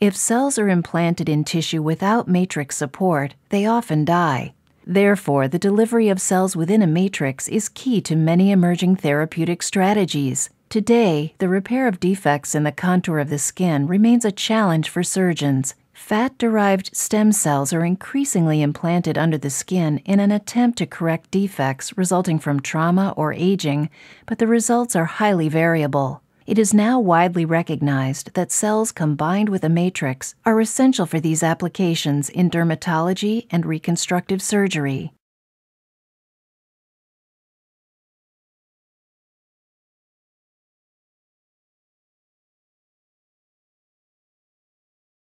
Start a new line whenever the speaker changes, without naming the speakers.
If
cells are implanted in tissue without matrix support, they often die. Therefore, the delivery of cells within a matrix is key to many emerging therapeutic strategies. Today, the repair of defects in the contour of the skin remains a challenge for surgeons. Fat derived stem cells are increasingly implanted under the skin in an attempt to correct defects resulting from trauma or aging, but the results are highly variable. It is now widely recognized that cells combined with a matrix are essential for these applications in dermatology and reconstructive surgery.